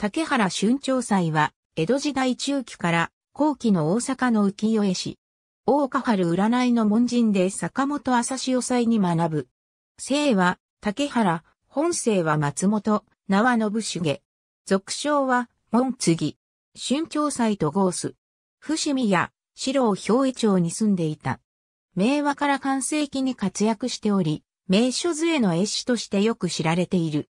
竹原春朝祭は、江戸時代中期から後期の大阪の浮世絵師。大岡春占いの門人で坂本朝潮祭に学ぶ。姓は竹原、本姓は松本、名は信繁。俗称は門継。春朝祭とゴース。伏見や四郎兵衛町に住んでいた。明和から完成期に活躍しており、名所図への絵師としてよく知られている。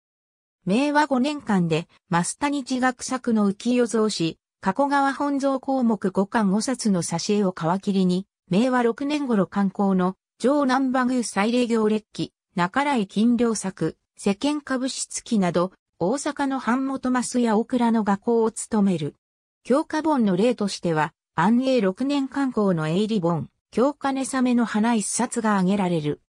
明和5年間で、増ニ地学作の浮世像し、加古川本蔵項目5巻5冊の挿絵を皮切りに、明和6年頃刊行の、上南馬宮祭礼行列記、中来金良作、世間株式記など、大阪の版元増や大倉の画工を務める。教科本の例としては、安永6年刊行の営利本、教科根サメの花一冊が挙げられる。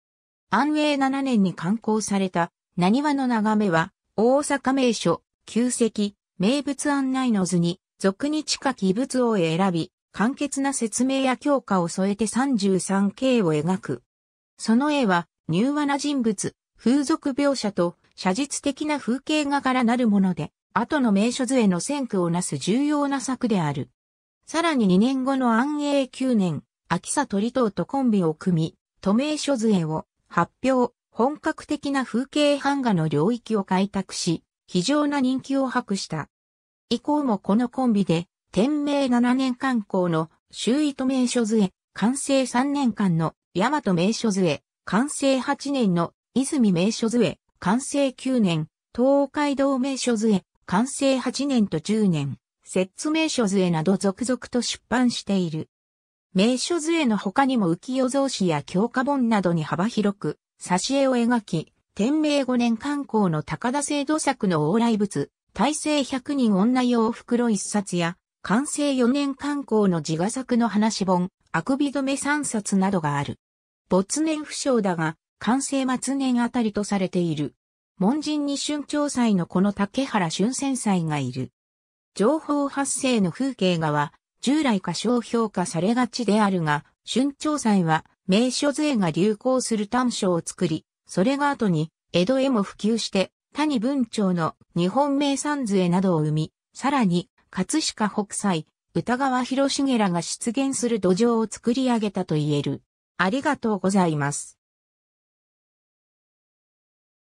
安永7年に刊行された、何話の眺めは、大阪名所、旧跡、名物案内の図に、俗に近き仏を選び、簡潔な説明や強化を添えて 33K を描く。その絵は、柔和な人物、風俗描写と、写実的な風景画からなるもので、後の名所図への先駆をなす重要な作である。さらに2年後の安永9年、秋里鳥藤とコンビを組み、都名所図絵を発表。本格的な風景版画の領域を開拓し、非常な人気を博した。以降もこのコンビで、天明7年観光の周囲と名所図へ、完成3年間の大和名所図へ、完成8年の泉名所図へ、完成9年、東海道名所図へ、完成8年と10年、摂津名所図へなど続々と出版している。名所図への他にも浮世像紙や教科本などに幅広く挿絵を描き、天明五年観光の高田制度作の往来物、大成百人女用袋一冊や、完成四年観光の自画作の話本、あくび止め三冊などがある。没年不詳だが、完成末年あたりとされている。門人に春朝祭のこの竹原春仙祭がいる。情報発生の風景画は、従来過小評価されがちであるが、春朝祭は名所税が流行する短所を作り、それが後に江戸へも普及して谷文鳥の日本名産税などを生み、さらに葛飾北斎、歌川広重らが出現する土壌を作り上げたと言える。ありがとうございます。